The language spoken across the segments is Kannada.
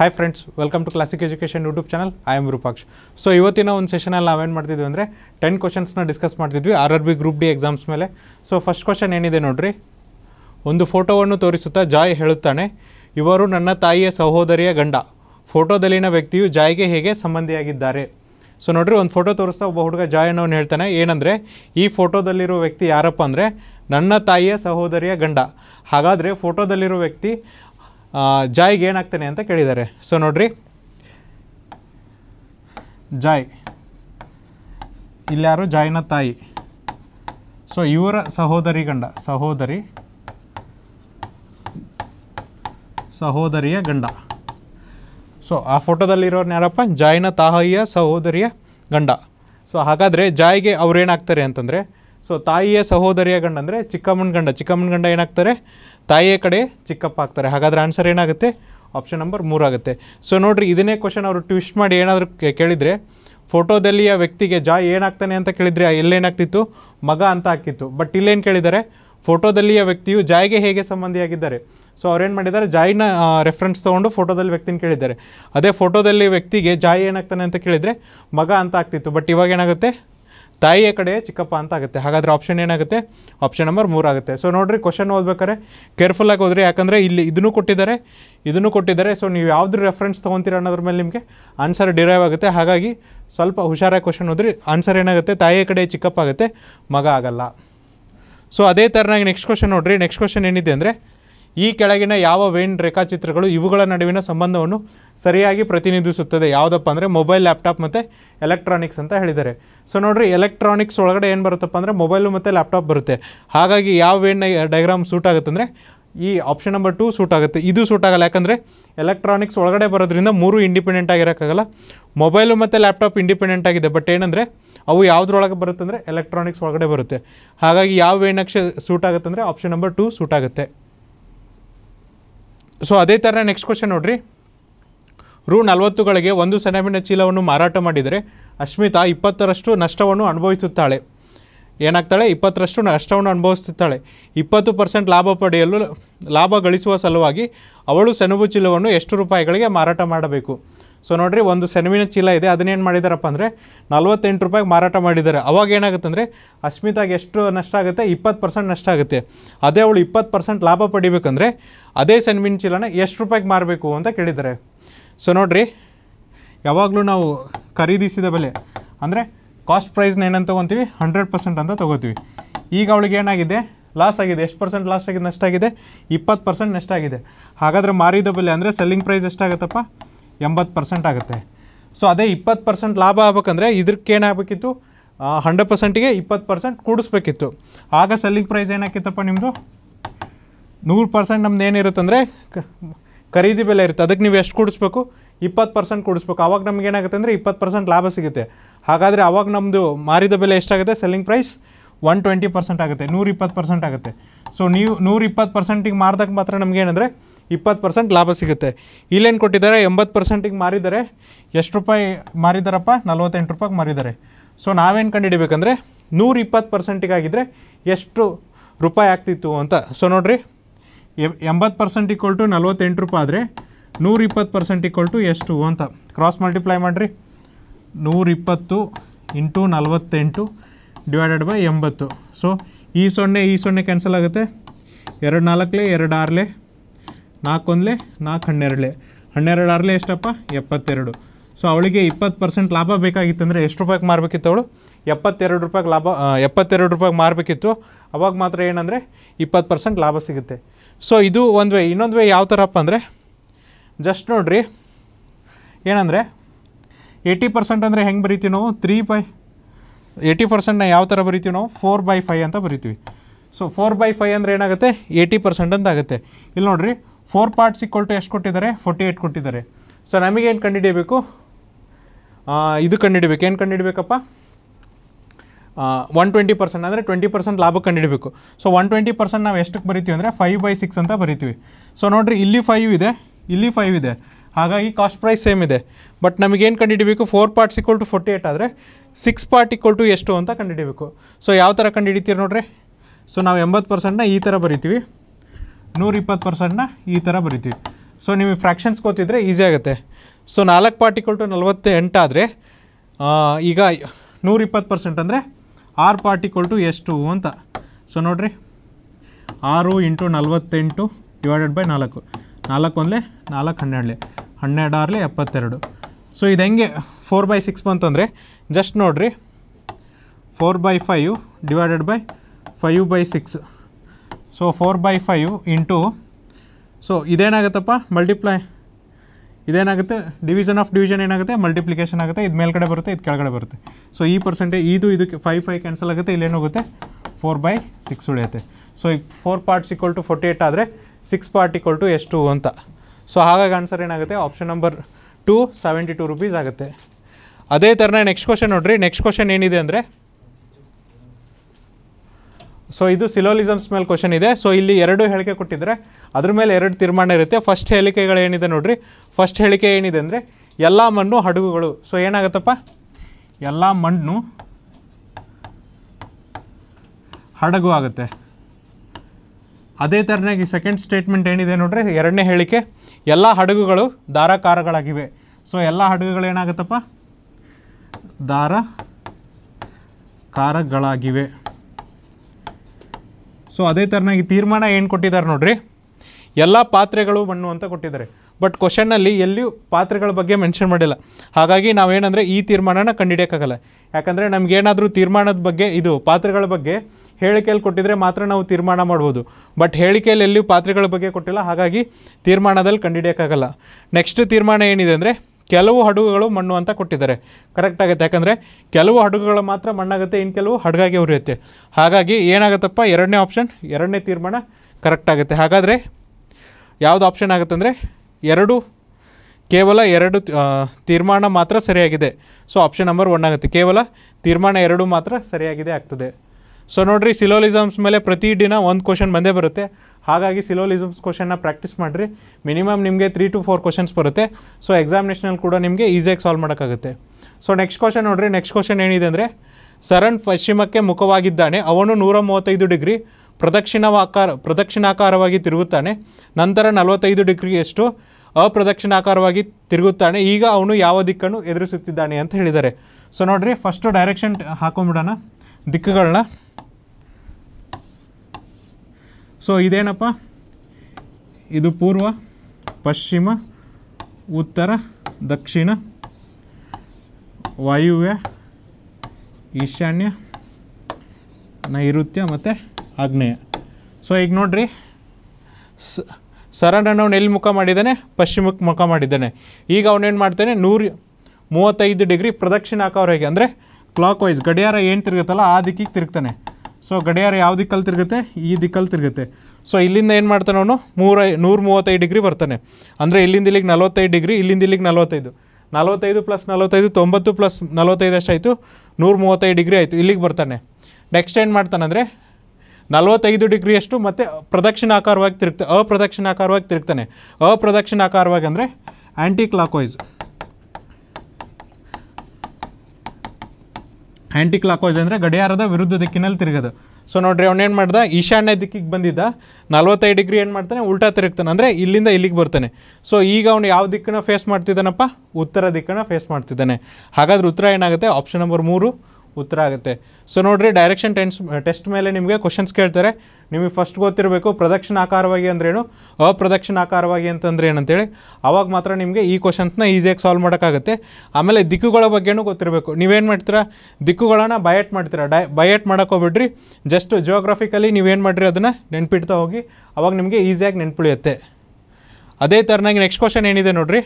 hi friends welcome to classic education YouTube channel I am Rupaksh so ಇವತ್ತಿನ ಒಂದು ಸೆಷನಲ್ಲಿ ನಾವೇನು ಮಾಡ್ತಿದ್ವಿ ಅಂದರೆ ಟೆನ್ ಕ್ವಶನ್ಸ್ನ ಡಿಸ್ಕಸ್ ಮಾಡ್ತಿದ್ವಿ R R B group D exams ಮೇಲೆ ಸೊ ಫಸ್ಟ್ ಕ್ವಶನ್ ಏನಿದೆ ನೋಡಿರಿ ಒಂದು ಫೋಟೋವನ್ನು ತೋರಿಸುತ್ತಾ ಜಾಯ್ ಹೇಳುತ್ತಾನೆ ಇವರು ನನ್ನ ತಾಯಿಯ ಸಹೋದರಿಯ ಗಂಡ ಫೋಟೋದಲ್ಲಿನ ವ್ಯಕ್ತಿಯು ಜಾಯ್ಗೆ ಹೇಗೆ ಸಂಬಂಧಿಯಾಗಿದ್ದಾರೆ ಸೊ ನೋಡಿರಿ ಒಂದು ಫೋಟೋ ತೋರಿಸ್ತಾ ಒಬ್ಬ ಹುಡುಗ ಜಾಯ್ ಅನ್ನೋನು ಹೇಳ್ತಾನೆ ಏನಂದರೆ ಈ ಫೋಟೋದಲ್ಲಿರೋ ವ್ಯಕ್ತಿ ಯಾರಪ್ಪ ಅಂದರೆ ನನ್ನ ತಾಯಿಯ ಸಹೋದರಿಯ ಗಂಡ ಹಾಗಾದರೆ ಫೋಟೋದಲ್ಲಿರೋ ವ್ಯಕ್ತಿ ಜಾಯ್ಗೆ ಏನಾಗ್ತಾನೆ ಅಂತ ಕೇಳಿದ್ದಾರೆ ಸೊ ನೋಡ್ರಿ ಜಾಯ್ ಇಲ್ಲಾರು ಜಾಯ್ನ ತಾಯಿ ಸೊ ಇವರ ಸಹೋದರಿ ಗಂಡ ಸಹೋದರಿ ಸಹೋದರಿಯ ಗಂಡ ಸೊ ಆ ಫೋಟೋದಲ್ಲಿರೋರ್ನ ಯಾರಪ್ಪ ಜಾಯ್ನ ತಾಯಿಯ ಸಹೋದರಿಯ ಗಂಡ ಸೊ ಹಾಗಾದರೆ ಜಾಯ್ಗೆ ಅವ್ರೇನಾಗ್ತಾರೆ ಅಂತಂದರೆ ಸೊ ತಾಯಿಯ ಸಹೋದರಿಯ ಗಂಡ ಅಂದರೆ ಚಿಕ್ಕಮ್ಮನ ಗಂಡ ಚಿಕ್ಕಮ್ಮನ ಗಂಡ ಏನಾಗ್ತಾರೆ ತಾಯಿಯ ಕಡೆ ಚಿಕ್ಕಪ್ಪ ಆಗ್ತಾರೆ ಹಾಗಾದರೆ ಆನ್ಸರ್ ಏನಾಗುತ್ತೆ ಆಪ್ಷನ್ ನಂಬರ್ ಮೂರಾಗುತ್ತೆ ಸೊ ನೋಡಿರಿ ಇದನ್ನೇ ಕ್ವಶನ್ ಅವರು ಟ್ವಿಸ್ಟ್ ಮಾಡಿ ಏನಾದರೂ ಕೇಳಿದರೆ ಫೋಟೋದಲ್ಲಿ ಆ ವ್ಯಕ್ತಿಗೆ ಜಾಯ್ ಏನಾಗ್ತಾನೆ ಅಂತ ಕೇಳಿದರೆ ಎಲ್ಲೇನಾಗ್ತಿತ್ತು ಮಗ ಅಂತ ಆಗ್ತಿತ್ತು ಬಟ್ ಇಲ್ಲೇನು ಕೇಳಿದ್ದಾರೆ ಫೋಟೋದಲ್ಲಿಯ ವ್ಯಕ್ತಿಯು ಜಾಯ್ಗೆ ಹೇಗೆ ಸಂಬಂಧಿಯಾಗಿದ್ದಾರೆ ಸೊ ಅವ್ರೇನು ಮಾಡಿದ್ದಾರೆ ಜಾಯ್ನ ರೆಫರೆನ್ಸ್ ತೊಗೊಂಡು ಫೋಟೋದಲ್ಲಿ ವ್ಯಕ್ತಿನ ಕೇಳಿದ್ದಾರೆ ಅದೇ ಫೋಟೋದಲ್ಲಿ ವ್ಯಕ್ತಿಗೆ ಜಾಯ್ ಏನಾಗ್ತಾನೆ ಅಂತ ಕೇಳಿದರೆ ಮಗ ಅಂತ ಆಗ್ತಿತ್ತು ಬಟ್ ಇವಾಗ ಏನಾಗುತ್ತೆ ತಾಯಿಯ ಕಡೆ ಚಿಕ್ಕಪ್ಪ ಅಂತ ಆಗುತ್ತೆ ಹಾಗಾದರೆ ಆಪ್ಷನ್ ಏನಾಗುತ್ತೆ ಆಪ್ಷನ್ ನಂಬರ್ ಮೂರು ಆಗುತ್ತೆ ಸೊ ನೋಡಿರಿ ಕ್ವಶನ್ ಓದ್ಬೇಕಾರೆ ಕೇರ್ಫುಲ್ಲಾಗಿ ಓದ್ರಿ ಯಾಕಂದರೆ ಇಲ್ಲಿ ಇದನ್ನು ಕೊಟ್ಟಿದ್ದಾರೆ ಇದನ್ನು ಕೊಟ್ಟಿದ್ದಾರೆ ಸೊ ನೀವು ಯಾವ್ದು ರೆಫರೆನ್ಸ್ ತೊಗೊತೀರ ಅನ್ನೋದ್ರ ಮೇಲೆ ನಿಮಗೆ ಆನ್ಸರ್ ಡಿರೈವ್ ಆಗುತ್ತೆ ಹಾಗಾಗಿ ಸ್ವಲ್ಪ ಹುಷಾರಾಗಿ ಕ್ವಶನ್ ಓದ್ರಿ ಆನ್ಸರ್ ಏನಾಗುತ್ತೆ ತಾಯಿಯ ಕಡೆ ಚಿಕ್ಕಪ್ಪ ಆಗುತ್ತೆ ಮಗ ಆಗಲ್ಲ ಸೊ ಅದೇ ಥರನಾಗಿ ನೆಕ್ಸ್ಟ್ ಕ್ವಶನ್ ನೋಡಿರಿ ನೆಕ್ಸ್ಟ್ ಕ್ವಶನ್ ಏನಿದೆ ಅಂದರೆ ಈ ಕೆಳಗಿನ ಯಾವ ವೇನ್ ರೇಖಾಚಿತ್ರಗಳು ಇವುಗಳ ನಡುವಿನ ಸಂಬಂಧವನ್ನು ಸರಿಯಾಗಿ ಪ್ರತಿನಿಧಿಸುತ್ತದೆ ಯಾವುದಪ್ಪ ಅಂದರೆ ಮೊಬೈಲ್ ಲ್ಯಾಪ್ಟಾಪ್ ಮತ್ತು ಎಲೆಕ್ಟ್ರಾನಿಕ್ಸ್ ಅಂತ ಹೇಳಿದ್ದಾರೆ ಸೊ ನೋಡಿರಿ ಎಲೆಕ್ಟ್ರಾನಿಕ್ಸ್ ಒಳಗಡೆ ಏನು ಬರುತ್ತಪ್ಪ ಅಂದರೆ ಮೊಬೈಲು ಮತ್ತು ಲ್ಯಾಪ್ಟಾಪ್ ಬರುತ್ತೆ ಹಾಗಾಗಿ ಯಾವ ವೇನ್ ಡಯಾಗ್ರಾಮ್ ಸೂಟ್ ಆಗುತ್ತೆ ಅಂದರೆ ಈ ಆಪ್ಷನ್ ನಂಬರ್ ಟು ಸೂಟ್ ಆಗುತ್ತೆ ಇದು ಸೂಟ್ ಆಗಲ್ಲ ಯಾಕಂದರೆ ಎಲೆಕ್ಟ್ರಾನಿಕ್ಸ್ ಒಳಗಡೆ ಬರೋದ್ರಿಂದ ಮೂರು ಇಂಡಿಪೆಂಡೆಂಟ್ ಆಗಿರೋಕ್ಕಾಗಲ್ಲ ಮೊಬೈಲು ಮತ್ತು ಲ್ಯಾಪ್ಟಾಪ್ ಇಂಡಿಪೆಂಡೆಂಟ್ ಆಗಿದೆ ಬಟ್ ಏನಂದರೆ ಅವು ಯಾವುದ್ರೊಳಗೆ ಬರುತ್ತೆ ಎಲೆಕ್ಟ್ರಾನಿಕ್ಸ್ ಒಳಗಡೆ ಬರುತ್ತೆ ಹಾಗಾಗಿ ಯಾವ ವೇಣಕ್ಷೆ ಸೂಟ್ ಆಗುತ್ತೆ ಅಂದರೆ ಆಪ್ಷನ್ ನಂಬರ್ ಟು ಸೂಟ್ ಆಗುತ್ತೆ ಸೊ ಅದೇ ಥರ ನೆಕ್ಸ್ಟ್ ಕ್ವಶನ್ ನೋಡಿರಿ ರೂ ನಲವತ್ತುಗಳಿಗೆ ಒಂದು ಸೆಣಬಿನ ಚೀಲವನ್ನು ಮಾರಾಟ ಮಾಡಿದರೆ ಅಶ್ಮಿತಾ ಇಪ್ಪತ್ತರಷ್ಟು ನಷ್ಟವನ್ನು ಅನುಭವಿಸುತ್ತಾಳೆ ಏನಾಗ್ತಾಳೆ ಇಪ್ಪತ್ತರಷ್ಟು ನಷ್ಟವನ್ನು ಅನುಭವಿಸುತ್ತಾಳೆ ಇಪ್ಪತ್ತು ಪರ್ಸೆಂಟ್ ಲಾಭ ಪಡೆಯಲು ಲಾಭ ಗಳಿಸುವ ಸಲುವಾಗಿ ಅವಳು ಸೆಣಬು ಚೀಲವನ್ನು ಎಷ್ಟು ರೂಪಾಯಿಗಳಿಗೆ ಮಾರಾಟ ಮಾಡಬೇಕು ಸೊ ನೋಡಿರಿ ಒಂದು ಸೆಣವಿನ ಚೀಲ ಇದೆ ಅದನ್ನೇನು ಮಾಡಿದಾರಪ್ಪ ಅಂದರೆ ನಲ್ವತ್ತೆಂಟು ರೂಪಾಯಿಗೆ ಮಾರಾಟ ಮಾಡಿದ್ದಾರೆ ಅವಾಗ ಏನಾಗುತ್ತೆ ಅಂದರೆ ಅಸ್ಮಿತಾಗೆ ಎಷ್ಟು ನಷ್ಟ ಆಗುತ್ತೆ ಇಪ್ಪತ್ತು ಪರ್ಸೆಂಟ್ ನಷ್ಟ ಆಗುತ್ತೆ ಅದೇ ಅವಳು ಇಪ್ಪತ್ತು ಪರ್ಸೆಂಟ್ ಲಾಭ ಪಡಿಬೇಕಂದ್ರೆ ಅದೇ ಸೆಣವಿನ ಚೀಲನ ಎಷ್ಟು ರೂಪಾಯಿಗೆ ಮಾರಬೇಕು ಅಂತ ಕೇಳಿದ್ದಾರೆ ಸೊ ನೋಡಿರಿ ಯಾವಾಗಲೂ ನಾವು ಖರೀದಿಸಿದ ಬೆಲೆ ಅಂದರೆ ಕಾಸ್ಟ್ ಪ್ರೈಸ್ನ ಏನಂತ ತೊಗೊತೀವಿ ಹಂಡ್ರೆಡ್ ಪರ್ಸೆಂಟ್ ಅಂತ ತೊಗೋತೀವಿ ಈಗ ಅವಳಿಗೆ ಏನಾಗಿದೆ ಲಾಸ್ ಆಗಿದೆ ಎಷ್ಟು ಪರ್ಸೆಂಟ್ ಲಾಸ್ ಆಗಿದೆ ನಷ್ಟ ಆಗಿದೆ ಇಪ್ಪತ್ತು ಪರ್ಸೆಂಟ್ ನಷ್ಟ ಆಗಿದೆ ಹಾಗಾದರೆ ಮಾರಿದ ಬೆಲೆ ಅಂದರೆ ಸೆಲ್ಲಿಂಗ್ ಪ್ರೈಸ್ ಎಷ್ಟಾಗತ್ತಪ್ಪ ಎಂಬತ್ತು ಪರ್ಸೆಂಟ್ ಆಗುತ್ತೆ ಸೊ ಅದೇ ಇಪ್ಪತ್ತು ಪರ್ಸೆಂಟ್ ಲಾಭ ಆಗ್ಬೇಕಂದ್ರೆ ಇದಕ್ಕೆ ಏನಾಗಬೇಕಿತ್ತು ಹಂಡ್ರೆಡ್ ಪರ್ಸೆಂಟಿಗೆ ಇಪ್ಪತ್ತು ಪರ್ಸೆಂಟ್ ಕೂಡಿಸ್ಬೇಕಿತ್ತು ಆಗ ಸೆಲ್ಲಿಂಗ್ ಪ್ರೈಸ್ ಏನಾಕಿತ್ತಪ್ಪ ನಿಮ್ಮದು ನೂರು ಪರ್ಸೆಂಟ್ ನಮ್ದು ಏನಿರುತ್ತಂದರೆ ಖರೀದಿ ಬೆಲೆ ಇರುತ್ತೆ ಅದಕ್ಕೆ ನೀವು ಎಷ್ಟು ಕೂಡಿಸ್ಬೇಕು ಇಪ್ಪತ್ತು ಪರ್ಸೆಂಟ್ ಕೂಡಿಸ್ಬೇಕು ಆವಾಗ ನಮ್ಗೆ ಏನಾಗುತ್ತೆ ಅಂದರೆ ಇಪ್ಪತ್ತು ಪರ್ಸೆಂಟ್ ಲಾಭ ಸಿಗುತ್ತೆ ಹಾಗಾದರೆ ಆವಾಗ ನಮ್ಮದು ಮಾರಿದ ಬೆಲೆ ಎಷ್ಟಾಗುತ್ತೆ selling price one twenty percent ಆಗುತ್ತೆ ನೂರಿಪ್ಪತ್ತು ಪರ್ಸೆಂಟ್ ಆಗುತ್ತೆ ಸೊ ನೀವು ನೂರು ಇಪ್ಪತ್ತು ಪರ್ಸೆಂಟಿಗೆ ಮಾರಿದಾಗ ಮಾತ್ರ ನಮಗೇನೆಂದರೆ ಇಪ್ಪತ್ತು ಪರ್ಸೆಂಟ್ ಲಾಭ ಸಿಗುತ್ತೆ ಇಲ್ಲೇನು ಕೊಟ್ಟಿದ್ದಾರೆ ಎಂಬತ್ತು ಪರ್ಸೆಂಟಿಗೆ ಮಾರಿದ್ದಾರೆ ಎಷ್ಟು ರೂಪಾಯಿ ಮಾರಿದಾರಪ್ಪ ನಲ್ವತ್ತೆಂಟು ರೂಪಾಯಿಗೆ ಮಾರಿದ್ದಾರೆ ಸೊ ನಾವೇನು ಕಂಡುಹಿಡಿಬೇಕಂದ್ರೆ ನೂರ ಇಪ್ಪತ್ತು ಪರ್ಸೆಂಟಿಗೆ ಎಷ್ಟು ರೂಪಾಯಿ ಆಗ್ತಿತ್ತು ಅಂತ ಸೊ ನೋಡಿರಿ ಎಂಬತ್ತು ಪರ್ಸೆಂಟ್ ಈಕ್ವಲ್ ಟು ನಲ್ವತ್ತೆಂಟು ರೂಪಾಯಿ ಆದರೆ ನೂರ ಇಪ್ಪತ್ತು ಪರ್ಸೆಂಟ್ ಈಕ್ವಲ್ ಟು ಎಷ್ಟು ಅಂತ ಕ್ರಾಸ್ ಮಲ್ಟಿಪ್ಲೈ ಮಾಡಿರಿ ನೂರಿಪ್ಪತ್ತು ಇಂಟು ನಲ್ವತ್ತೆಂಟು ಡಿವೈಡೆಡ್ ಬೈ ಎಂಬತ್ತು ಸೊ ಈ ಸೊನ್ನೆ ಈ ಸೊನ್ನೆ ಕ್ಯಾನ್ಸಲ್ ಆಗುತ್ತೆ ಎರಡು ನಾಲ್ಕಲೆ ಎರಡು ಆರಲೆ ನಾಲ್ಕು ಒಂದ್ಲೆ ನಾಲ್ಕು ಹನ್ನೆರಡಲೆ ಹನ್ನೆರಡು ಆರಲೆ ಎಷ್ಟಪ್ಪ ಎಪ್ಪತ್ತೆರಡು ಸೊ ಅವಳಿಗೆ ಇಪ್ಪತ್ತು ಪರ್ಸೆಂಟ್ ಲಾಭ ಬೇಕಾಗಿತ್ತು ಅಂದರೆ ಎಷ್ಟು ರೂಪಾಯಿಗೆ ಮಾರಬೇಕಿತ್ತು ಅವಳು ಎಪ್ಪತ್ತೆರಡು ರೂಪಾಯಿಗೆ ಲಾಭ ಎಪ್ಪತ್ತೆರಡು ರೂಪಾಯಿಗೆ ಮಾರಬೇಕಿತ್ತು ಅವಾಗ ಮಾತ್ರ ಏನಂದರೆ ಇಪ್ಪತ್ತು ಪರ್ಸೆಂಟ್ ಲಾಭ ಸಿಗುತ್ತೆ ಸೊ ಇದು ಒಂದು ವೇ ಇನ್ನೊಂದು ವೇ ಯಾವ ಥರಪ್ಪ ಅಂದರೆ ಜಸ್ಟ್ ನೋಡ್ರಿ ಏನಂದರೆ ಏಯ್ಟಿ ಪರ್ಸೆಂಟ್ ಅಂದರೆ ಹೆಂಗೆ ಬರಿತೀವಿ ನಾವು ತ್ರೀ ಬೈ ಏಯ್ಟಿ ಪರ್ಸೆಂಟ್ನ ಯಾವ ಥರ ಬರಿತೀವಿ ನಾವು ಫೋರ್ ಬೈ ಫೈ ಅಂತ ಬರಿತೀವಿ ಸೊ ಫೋರ್ ಬೈ ಫೈ ಅಂದರೆ ಏನಾಗುತ್ತೆ ಏಯ್ಟಿ ಪರ್ಸೆಂಟ್ ಅಂತ ಆಗುತ್ತೆ ಇಲ್ಲಿ ನೋಡಿರಿ ಫೋರ್ ಪಾರ್ಟ್ಸ್ ಈಕ್ವಲ್ ಟು ಎಷ್ಟು ಕೊಟ್ಟಿದ್ದಾರೆ ಫೋರ್ಟಿ ಏಯ್ಟ್ ಕೊಟ್ಟಿದ್ದಾರೆ ಸೊ ನಮಗೇನು ಕಂಡುಹಿಡಿಯಬೇಕು ಇದು ಕಂಡುಹಿಡಬೇಕು ಏನು ಕಂಡುಹಿಡಬೇಕಪ್ಪ ಒನ್ ಟ್ವೆಂಟಿ ಪರ್ಸೆಂಟ್ ಅಂದರೆ ಟ್ವೆಂಟಿ ಪರ್ಸೆಂಟ್ ಲಾಭ ಕಂಡುಹಿಡಬೇಕು ಸೊ ಒನ್ ಟ್ವೆಂಟಿ ಪರ್ಸೆಂಟ್ ನಾವು ಎಷ್ಟಕ್ಕೆ ಬರಿತೀವಿ ಅಂದರೆ ಫೈವ್ ಬೈ ಸಿಕ್ಸ್ ಅಂತ ಬರಿತೀವಿ ಸೊ ನೋಡಿರಿ ಇಲ್ಲಿ ಫೈವ್ ಇದೆ ಇಲ್ಲಿ ಫೈವ್ ಇದೆ ಹಾಗಾಗಿ ಕಾಸ್ಟ್ ಪ್ರೈಸ್ ಸೇಮ್ ಇದೆ ಬಟ್ ನಮಗೇನು ಕಂಡುಹಿಡಬೇಕು four parts equal to forty eight ಆದರೆ ಸಿಕ್ಸ್ ಪಾರ್ಟ್ ಈಕ್ವಲ್ ಟು ಎಷ್ಟು ಅಂತ ಕಂಡುಹಿಡಬೇಕು ಸೊ ಯಾವ ಥರ ಕಂಡುಹಿಡಿತೀರಿ ನೋಡಿರಿ ಸೊ ನಾವು ಎಂಬತ್ತು ಪರ್ಸೆಂಟ್ನ ಈ ಥರ ಬರಿತೀವಿ ನೂರಿಪ್ಪತ್ತು ಪರ್ಸೆಂಟ್ನ ಈ ಥರ ಬರಿತೀವಿ ಸೊ ನಿಮಗೆ ಫ್ರ್ಯಾಕ್ಷನ್ಸ್ ಗೊತ್ತಿದ್ರೆ ಈಸಿ ಆಗುತ್ತೆ ಸೊ ನಾಲ್ಕು ಪಾರ್ಟಿಕಲ್ ಟು ನಲ್ವತ್ತು ಈಗ ನೂರಿಪ್ಪತ್ತು ಪರ್ಸೆಂಟ್ ಅಂದರೆ ಆರು ಪಾರ್ಟಿಕಲ್ ಟು ಎಷ್ಟು ಅಂತ ಸೊ ನೋಡಿರಿ ಆರು ಇಂಟು ನಲವತ್ತೆಂಟು ಡಿವೈಡೆಡ್ ಬೈ ನಾಲ್ಕು ನಾಲ್ಕು ಒಂದಲೇ ನಾಲ್ಕು ಹನ್ನೆರಡಲೆ ಹನ್ನೆರಡು ಆರಲೆ ಎಪ್ಪತ್ತೆರಡು ಸೊ ಇದು ಹೆಂಗೆ ಫೋರ್ ಬೈ ಸಿಕ್ಸ್ ಬಂತಂದರೆ ಜಸ್ಟ್ ನೋಡಿರಿ four by five divided by five by six so four by five into so ಇದೇನಾಗುತ್ತಪ್ಪ ಮಲ್ಟಿಪ್ಲೈ ಇದೇನಾಗುತ್ತೆ ಡಿವಿಷನ್ ಆಫ್ ಡಿವಿಷನ್ ಏನಾಗುತ್ತೆ ಮಲ್ಟಿಪ್ಲಿಕೇಶನ್ ಆಗುತ್ತೆ ಇದು ಮೇಲ್ಗಡೆ ಬರುತ್ತೆ ಇದು ಕೆಳಗಡೆ ಬರುತ್ತೆ ಸೊ ಈ ಪರ್ಸೆಂಟೇಜ್ ಇದು ಇದಕ್ಕೆ ಫೈವ್ ಫೈವ್ ಕ್ಯಾನ್ಸಲ್ ಆಗುತ್ತೆ ಇಲ್ಲೇನೋಗುತ್ತೆ ಫೋರ್ ಬೈ ಸಿಕ್ಸ್ ಉಳಿಯುತ್ತೆ ಸೊ ಈಗ four parts equal to forty eight ಆದರೆ ಸಿಕ್ಸ್ ಪಾರ್ಟ್ ಈಕ್ವಲ್ ಟು ಎಷ್ಟು ಅಂತ ಸೊ ಹಾಗಾಗಿ ಆನ್ಸರ್ ಏನಾಗುತ್ತೆ option number two seventy two rupees ಆಗುತ್ತೆ ಅದೇ ಥರನೇ ನೆಕ್ಸ್ಟ್ ಕ್ವಶನ್ ನೋಡಿರಿ ನೆಕ್ಸ್ಟ್ ಕ್ವಶನ್ ಏನಿದೆ ಅಂದರೆ ಸೊ ಇದು ಸಿಲೋಲಿಸಮ್ಸ್ ಮೇಲೆ ಕ್ವಶನ್ ಇದೆ ಸೊ ಇಲ್ಲಿ ಎರಡು ಹೇಳಿಕೆ ಕೊಟ್ಟಿದ್ದಾರೆ ಅದ್ರ ಮೇಲೆ ಎರಡು ತೀರ್ಮಾನ ಇರುತ್ತೆ ಫಸ್ಟ್ ಹೇಳಿಕೆಗಳು ಏನಿದೆ ನೋಡ್ರಿ ಫಸ್ಟ್ ಹೇಳಿಕೆ ಏನಿದೆ ಅಂದರೆ ಎಲ್ಲ ಮಣ್ಣು ಹಡಗುಗಳು ಸೊ ಏನಾಗುತ್ತಪ್ಪ ಎಲ್ಲ ಮಣ್ಣು ಹಡಗು ಆಗುತ್ತೆ ಅದೇ ಥರನಾಗಿ ಸೆಕೆಂಡ್ ಸ್ಟೇಟ್ಮೆಂಟ್ ಏನಿದೆ ನೋಡ್ರಿ ಎರಡನೇ ಹೇಳಿಕೆ ಎಲ್ಲ ಹಡಗುಗಳು ಧಾರಾಕಾರಗಳಾಗಿವೆ ಸೊ ಎಲ್ಲ ಹಡಗುಗಳು ಏನಾಗುತ್ತಪ್ಪ ದಾರ ಕಾರಗಳಾಗಿವೆ ಸೊ ಅದೇ ಥರನಾಗಿ ತೀರ್ಮಾನ ಏನು ಕೊಟ್ಟಿದ್ದಾರೆ ನೋಡಿರಿ ಎಲ್ಲ ಪಾತ್ರೆಗಳು ಮಣ್ಣು ಅಂತ ಕೊಟ್ಟಿದ್ದಾರೆ ಬಟ್ ಕ್ವಶನ್ನಲ್ಲಿ ಎಲ್ಲಿಯೂ ಪಾತ್ರೆಗಳ ಬಗ್ಗೆ ಮೆನ್ಷನ್ ಮಾಡಿಲ್ಲ ಹಾಗಾಗಿ ನಾವೇನಂದರೆ ಈ ತೀರ್ಮಾನನ ಕಂಡುಹಿಡಿಯೋಕ್ಕಾಗಲ್ಲ ಯಾಕಂದರೆ ನಮಗೇನಾದರೂ ತೀರ್ಮಾನದ ಬಗ್ಗೆ ಇದು ಪಾತ್ರೆಗಳ ಬಗ್ಗೆ ಹೇಳಿಕೆಯಲ್ಲಿ ಕೊಟ್ಟಿದ್ರೆ ಮಾತ್ರ ನಾವು ತೀರ್ಮಾನ ಮಾಡ್ಬೋದು ಬಟ್ ಹೇಳಿಕೆಯಲ್ಲಿ ಎಲ್ಲಿಯೂ ಪಾತ್ರೆಗಳ ಬಗ್ಗೆ ಕೊಟ್ಟಿಲ್ಲ ಹಾಗಾಗಿ ತೀರ್ಮಾನದಲ್ಲಿ ಕಂಡುಹಿಡಿಯೋಕ್ಕಾಗಲ್ಲ ನೆಕ್ಸ್ಟ್ ತೀರ್ಮಾನ ಏನಿದೆ ಅಂದರೆ ಕೆಲವು ಹಡಗುಗಳು ಮಣ್ಣು ಅಂತ ಕೊಟ್ಟಿದ್ದಾರೆ ಕರೆಕ್ಟ್ ಆಗುತ್ತೆ ಯಾಕಂದರೆ ಕೆಲವು ಹಡಗುಗಳು ಮಾತ್ರ ಮಣ್ಣಾಗುತ್ತೆ ಇನ್ನು ಕೆಲವು ಹಡಗಾಗಿ ಉರಿಯುತ್ತೆ ಹಾಗಾಗಿ ಏನಾಗುತ್ತಪ್ಪ ಎರಡನೇ ಆಪ್ಷನ್ ಎರಡನೇ ತೀರ್ಮಾನ ಕರೆಕ್ಟ್ ಆಗುತ್ತೆ ಹಾಗಾದರೆ ಯಾವುದು ಆಪ್ಷನ್ ಆಗುತ್ತೆ ಅಂದರೆ ಎರಡು ಕೇವಲ ಎರಡು ತೀರ್ಮಾನ ಮಾತ್ರ ಸರಿಯಾಗಿದೆ ಸೊ ಆಪ್ಷನ್ ನಂಬರ್ ಒನ್ ಆಗುತ್ತೆ ಕೇವಲ ತೀರ್ಮಾನ ಎರಡು ಮಾತ್ರ ಸರಿಯಾಗಿದೆ ಆಗ್ತದೆ ಸೊ ನೋಡಿರಿ ಸಿಲೋಲಿಸಮ್ಸ್ ಮೇಲೆ ಪ್ರತಿ ದಿನ ಒಂದು ಕ್ವಶನ್ ಬಂದೇ ಬರುತ್ತೆ ಹಾಗಾಗಿ ಸಿಲೋಲಿಸಮ್ಸ್ ಕ್ವಶನ್ನ ಪ್ರಾಕ್ಟೀಸ್ ಮಾಡಿರಿ ಮಿನಿಮಮ್ ನಿಮಗೆ ತ್ರೀ ಟು ಫೋರ್ ಕ್ವಶನ್ಸ್ ಬರುತ್ತೆ ಸೊ ಎಕ್ಸಾಮಿನೇಷನಲ್ಲಿ ಕೂಡ ನಿಮಗೆ ಈಸಿಯಾಗಿ ಸಾಲ್ವ್ ಮಾಡೋಕ್ಕಾಗುತ್ತೆ ಸೊ ನೆಕ್ಸ್ಟ್ ಕ್ವಶನ್ ನೋಡಿರಿ ನೆಕ್ಸ್ಟ್ ಕ್ವಶನ್ ಏನಿದೆ ಅಂದರೆ ಸರಣ್ ಪಶ್ಚಿಮಕ್ಕೆ ಮುಖವಾಗಿದ್ದಾನೆ ಅವನು ನೂರ ಮೂವತ್ತೈದು ಡಿಗ್ರಿ ಪ್ರದಕ್ಷಿಣವಾಕಾರ ಪ್ರದಕ್ಷಿಣಾಕಾರವಾಗಿ ತಿರುಗುತ್ತಾನೆ ನಂತರ ನಲವತ್ತೈದು ಡಿಗ್ರಿಯಷ್ಟು ಅಪ್ರದಕ್ಷಿಣಾಕಾರವಾಗಿ ತಿರುಗುತ್ತಾನೆ ಈಗ ಅವನು ಯಾವ ದಿಕ್ಕನ್ನು ಎದುರಿಸುತ್ತಿದ್ದಾನೆ ಅಂತ ಹೇಳಿದ್ದಾರೆ ಸೊ ನೋಡಿರಿ ಫಸ್ಟು ಡೈರೆಕ್ಷನ್ ಹಾಕೊಂಬಿಡೋಣ ದಿಕ್ಕುಗಳನ್ನ ಸೊ ಇದೇನಪ್ಪ ಇದು ಪೂರ್ವ ಪಶ್ಚಿಮ ಉತ್ತರ ದಕ್ಷಿಣ ವಾಯುವ್ಯ ಈಶಾನ್ಯ ನೈಋತ್ಯ ಮತ್ತು ಆಗ್ನೇಯ ಸೊ ಈಗ ನೋಡ್ರಿ ಸರಣನವ್ನು ಎಲ್ಲಿ ಮುಖ ಮಾಡಿದ್ದಾನೆ ಪಶ್ಚಿಮಕ್ಕೆ ಮುಖ ಮಾಡಿದ್ದಾನೆ ಈಗ ಅವನೇನು ಮಾಡ್ತಾನೆ ನೂರು ಮೂವತ್ತೈದು ಡಿಗ್ರಿ ಪ್ರದಕ್ಷಿಣೆ ಹಾಕೋರು ಹೇಗೆ ಅಂದರೆ ಕ್ಲಾಕ್ ವೈಸ್ ಗಡಿಯಾರ ಏನು ತಿರುಗುತ್ತಲ್ಲ ಆ ದಿಕ್ಕಿಗೆ ತಿರುಗ್ತಾನೆ ಸೊ ಗಡಿಯಾರ ಯಾವ ದಿಕ್ಕಲ್ಲಿ ತಿರುಗುತ್ತೆ ಈ ದಿಕ್ಕಲ್ಲಿ ತಿರುಗುತ್ತೆ ಸೊ ಇಲ್ಲಿಂದ ಏನು ಮಾಡ್ತಾನೆ ಅವನು ಮೂರ ನೂರ ಮೂವತ್ತೈದು ಡಿಗ್ರಿ ಬರ್ತಾನೆ ಅಂದರೆ ಇಲ್ಲಿಂದ ಇಲ್ಲಿಗೆ ನಲವತ್ತೈದು ಡಿಗ್ರಿ ಇಲ್ಲಿಂದ ಇಲ್ಲಿಗೆ ನಲವತ್ತೈದು ನಲವತ್ತೈದು ಪ್ಲಸ್ ನಲವತ್ತೈದು ತೊಂಬತ್ತು ಪ್ಲಸ್ ನಲವತ್ತೈದು ಅಷ್ಟಾಯಿತು ನೂರ ಮೂವತ್ತೈದು ಡಿಗ್ರಿ ಆಯಿತು ಇಲ್ಲಿಗೆ ಬರ್ತಾನೆ ನೆಕ್ಸ್ಟ್ ಏನು ಅಂದರೆ ನಲವತ್ತೈದು ಡಿಗ್ರಿಯಷ್ಟು ಮತ್ತು ಪ್ರದಕ್ಷಿಣ ಪ್ರದಕ್ಷಿಣಾಕಾರವಾಗಿ ತಿರುಗ್ತಾ ಅಪ್ರದಕ್ಷಿಣಾಕಾರವಾಗಿ ತಿರುಗ್ತಾನೆ ಅಪ್ರದಕ್ಷಿಣಾಕಾರವಾಗಿ ಅಂದರೆ anticlockwise anti clock ಅಂದರೆ ಗಡಿಯಾರದ ವಿರುದ್ಧ ದಿಕ್ಕಿನಲ್ಲಿ ತಿರುಗೋದು ಸೊ ನೋಡ್ರಿ ಅವನೇನು ಮಾಡ್ದ ಈಶಾನ್ಯ ದಿಕ್ಕಿಗೆ ಬಂದಿದ್ದ ನಲ್ವತ್ತೈದು ಡಿಗ್ರಿ ಏನು ಮಾಡ್ತಾನೆ ಉಲ್ಟಾ ತಿರುಗ್ತಾನೆ ಅಂದರೆ ಇಲ್ಲಿಂದ ಇಲ್ಲಿಗೆ ಬರ್ತಾನೆ ಸೊ ಈಗ ಅವನು ಯಾವ ದಿಕ್ಕನ್ನು ಫೇಸ್ ಮಾಡ್ತಿದ್ದಾನಪ್ಪ ಉತ್ತರ ದಿಕ್ಕನ್ನ ಫೇಸ್ ಮಾಡ್ತಿದ್ದಾನೆ ಹಾಗಾದ್ರೆ ಉತ್ತರ ಏನಾಗುತ್ತೆ ಆಪ್ಷನ್ ನಂಬರ್ ಮೂರು ಉತ್ತರ ಆಗುತ್ತೆ ಸೊ ನೋಡಿರಿ ಡೈರೆಕ್ಷನ್ ಟೆನ್ಸ್ ಟೆಸ್ಟ್ ಮೇಲೆ ನಿಮಗೆ ಕ್ವಶನ್ಸ್ ಕೇಳ್ತಾರೆ ನಿಮಗೆ ಫಸ್ಟ್ ಗೊತ್ತಿರಬೇಕು ಆಕಾರವಾಗಿ ಅಂದ್ರೇನು ಆಕಾರವಾಗಿ ಅಂತಂದ್ರೆ ಏನಂತೇಳಿ ಆವಾಗ ಮಾತ್ರ ನಿಮಗೆ ಈ ಕ್ವಶನ್ಸ್ನ ಈಸಿಯಾಗಿ ಸಾಲ್ವ್ ಮಾಡೋಕ್ಕಾಗುತ್ತೆ ಆಮೇಲೆ ದಿಕ್ಕುಗಳ ಬಗ್ಗೆನೂ ಗೊತ್ತಿರಬೇಕು ನೀವೇನು ಮಾಡ್ತೀರಾ ದಿಕ್ಕುಗಳನ್ನು ಬಯಟ್ ಮಾಡ್ತೀರಾ ಡೈ ಬಯಟ್ ಮಾಡೋಕ್ಕೋಗ್ಬಿಡ್ರಿ ಜಸ್ಟ್ ಜಿಯೋಗ್ರಫಿಕಲಿ ನೀವೇನು ಮಾಡಿರಿ ಅದನ್ನು ನೆನ್ಪಿಡ್ತಾ ಹೋಗಿ ಅವಾಗ ನಿಮಗೆ ಈಸಿಯಾಗಿ ನೆನ್ಪುಳಿಯುತ್ತೆ ಅದೇ ಥರನಾಗಿ ನೆಕ್ಸ್ಟ್ ಕ್ವಶನ್ ಏನಿದೆ ನೋಡಿರಿ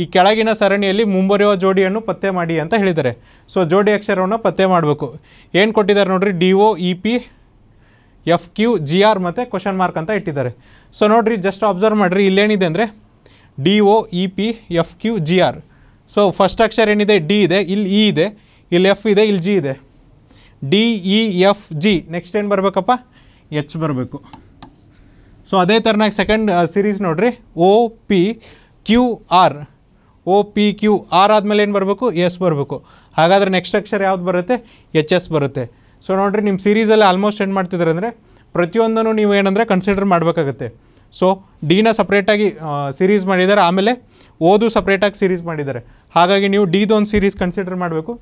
ಈ ಕೆಳಗಿನ ಸರಣಿಯಲ್ಲಿ ಮುಂಬರುವ ಜೋಡಿಯನ್ನು ಪತ್ತೆ ಮಾಡಿ ಅಂತ ಹೇಳಿದ್ದಾರೆ ಸೊ ಜೋಡಿ ಅಕ್ಷರವನ್ನು ಪತ್ತೆ ಮಾಡಬೇಕು ಏನು ಕೊಟ್ಟಿದ್ದಾರೆ ನೋಡಿರಿ D O E P F Q G R ಮತ್ತು ಕ್ವಶನ್ ಮಾರ್ಕ್ ಅಂತ ಇಟ್ಟಿದ್ದಾರೆ ಸೊ ನೋಡಿರಿ ಜಸ್ಟ್ ಅಬ್ಸರ್ವ್ ಮಾಡಿರಿ ಇಲ್ಲೇನಿದೆ ಅಂದರೆ D O E P F Q G R so first ಅಕ್ಷರ ಏನಿದೆ ಡಿ ಇದೆ ಇಲ್ಲಿ ಇ e ಇದೆ ಇಲ್ಲಿ ಎಫ್ ಇದೆ ಇಲ್ಲಿ ಜಿ ಇದೆ D E e, F G next ಏನು ಬರಬೇಕಪ್ಪ ಎಚ್ ಬರಬೇಕು ಸೊ ಅದೇ ಥರನಾಗಿ ಸೆಕೆಂಡ್ ಸೀರೀಸ್ ನೋಡಿರಿ O P Q R O P Q R ಆದಮೇಲೆ ಏನು ಬರಬೇಕು ಎಸ್ ಬರಬೇಕು ಹಾಗಾದರೆ ನೆಕ್ಸ್ಟ್ ಅಕ್ಷರ ಯಾವ್ದು ಬರುತ್ತೆ ಎಚ್ ಎಸ್ ಬರುತ್ತೆ ಸೊ ನೋಡಿರಿ ನಿಮ್ಮ ಸೀರೀಸಲ್ಲಿ ಆಲ್ಮೋಸ್ಟ್ ಏನು ಮಾಡ್ತಿದ್ದಾರೆ ಅಂದರೆ ಪ್ರತಿಯೊಂದನ್ನು ನೀವು ಏನಂದರೆ ಕನ್ಸಿಡರ್ ಮಾಡಬೇಕಾಗತ್ತೆ ಸೊ ಡಿನ ಸಪ್ರೇಟಾಗಿ ಸೀರೀಸ್ ಮಾಡಿದ್ದಾರೆ ಆಮೇಲೆ ಓದು ಸಪ್ರೇಟಾಗಿ ಸೀರೀಸ್ ಮಾಡಿದ್ದಾರೆ ಹಾಗಾಗಿ ನೀವು ಡಿದೊಂದು ಸೀರೀಸ್ ಕನ್ಸಿಡರ್ ಮಾಡಬೇಕು